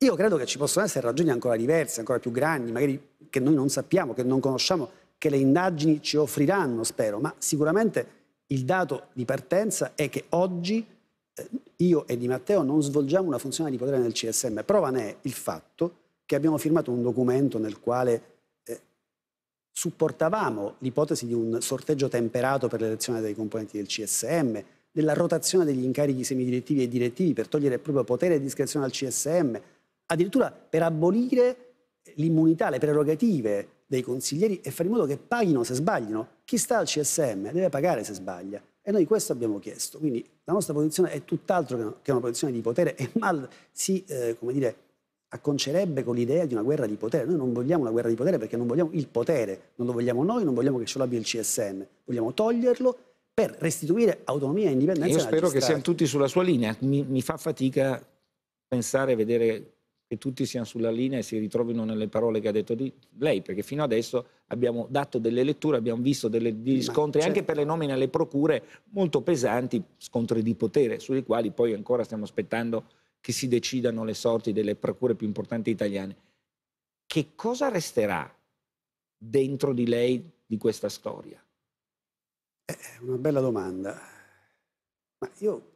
Io credo che ci possono essere ragioni ancora diverse, ancora più grandi, magari che noi non sappiamo, che non conosciamo, che le indagini ci offriranno, spero, ma sicuramente il dato di partenza è che oggi eh, io e Di Matteo non svolgiamo una funzione di potere nel CSM. Prova ne è il fatto che abbiamo firmato un documento nel quale eh, supportavamo l'ipotesi di un sorteggio temperato per l'elezione dei componenti del CSM, della rotazione degli incarichi semidirettivi e direttivi per togliere proprio potere e discrezione al CSM, addirittura per abolire l'immunità, le prerogative dei consiglieri e fare in modo che paghino se sbagliano. Chi sta al CSM deve pagare se sbaglia. E noi questo abbiamo chiesto. Quindi la nostra posizione è tutt'altro che una posizione di potere e mal si, eh, come dire, acconcerebbe con l'idea di una guerra di potere. Noi non vogliamo una guerra di potere perché non vogliamo il potere, non lo vogliamo noi, non vogliamo che ce l'abbia il CSM, vogliamo toglierlo per restituire autonomia e indipendenza. Io spero che siamo tutti sulla sua linea, mi, mi fa fatica pensare e vedere che tutti siano sulla linea e si ritrovino nelle parole che ha detto di lei, perché fino adesso abbiamo dato delle letture, abbiamo visto degli scontri certo. anche per le nomine alle procure molto pesanti, scontri di potere, sui quali poi ancora stiamo aspettando che si decidano le sorti delle procure più importanti italiane. Che cosa resterà dentro di lei di questa storia? Eh, è una bella domanda. Ma io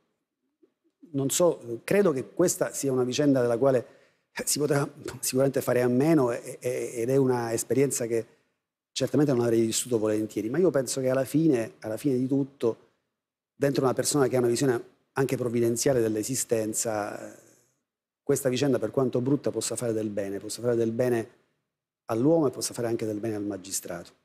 non so, credo che questa sia una vicenda della quale eh, si poteva sicuramente fare a meno ed è un'esperienza che certamente non avrei vissuto volentieri, ma io penso che alla fine, alla fine di tutto, dentro una persona che ha una visione anche provvidenziale dell'esistenza, questa vicenda, per quanto brutta, possa fare del bene, possa fare del bene all'uomo e possa fare anche del bene al magistrato.